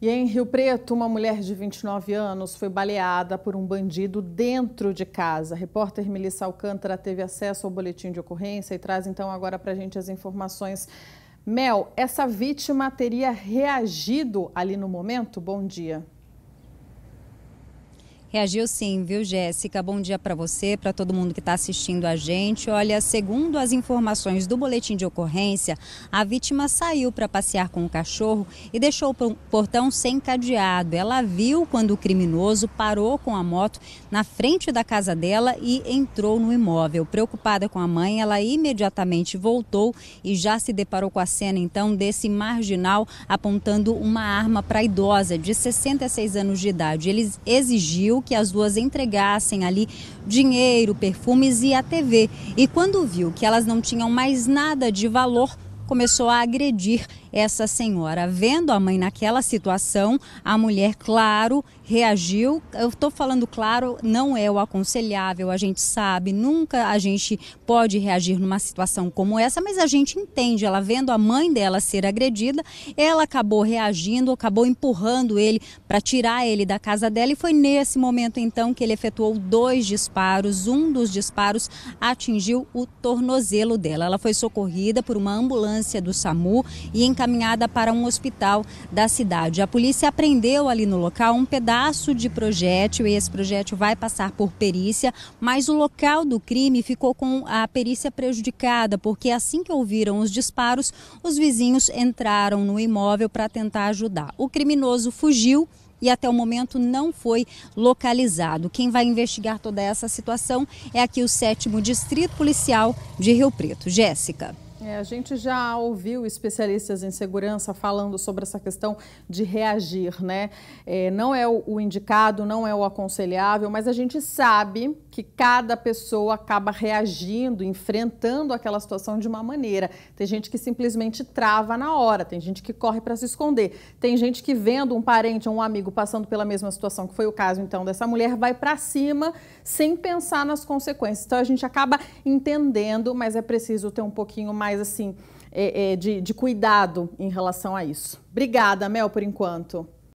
E em Rio Preto, uma mulher de 29 anos foi baleada por um bandido dentro de casa. A repórter Melissa Alcântara teve acesso ao boletim de ocorrência e traz então agora para a gente as informações. Mel, essa vítima teria reagido ali no momento? Bom dia. Reagiu sim, viu, Jéssica? Bom dia para você, para todo mundo que está assistindo a gente. Olha, segundo as informações do boletim de ocorrência, a vítima saiu para passear com o cachorro e deixou o portão sem cadeado. Ela viu quando o criminoso parou com a moto na frente da casa dela e entrou no imóvel. Preocupada com a mãe, ela imediatamente voltou e já se deparou com a cena então desse marginal apontando uma arma para a idosa de 66 anos de idade. Ele exigiu pediu que as duas entregassem ali dinheiro, perfumes e a TV. E quando viu que elas não tinham mais nada de valor, começou a agredir essa senhora. Vendo a mãe naquela situação, a mulher, claro, reagiu. Eu estou falando claro, não é o aconselhável, a gente sabe, nunca a gente pode reagir numa situação como essa, mas a gente entende. Ela vendo a mãe dela ser agredida, ela acabou reagindo, acabou empurrando ele para tirar ele da casa dela e foi nesse momento então que ele efetuou dois disparos. Um dos disparos atingiu o tornozelo dela. Ela foi socorrida por uma ambulância ambulância do SAMU e encaminhada para um hospital da cidade. A polícia apreendeu ali no local um pedaço de projétil e esse projétil vai passar por perícia, mas o local do crime ficou com a perícia prejudicada, porque assim que ouviram os disparos, os vizinhos entraram no imóvel para tentar ajudar. O criminoso fugiu e até o momento não foi localizado. Quem vai investigar toda essa situação é aqui o sétimo distrito policial de Rio Preto. Jéssica. É, a gente já ouviu especialistas em segurança falando sobre essa questão de reagir, né? É, não é o indicado, não é o aconselhável, mas a gente sabe que cada pessoa acaba reagindo, enfrentando aquela situação de uma maneira. Tem gente que simplesmente trava na hora, tem gente que corre para se esconder, tem gente que vendo um parente ou um amigo passando pela mesma situação, que foi o caso então dessa mulher, vai para cima sem pensar nas consequências. Então a gente acaba entendendo, mas é preciso ter um pouquinho mais mais assim é, é, de, de cuidado em relação a isso. Obrigada, Mel, por enquanto.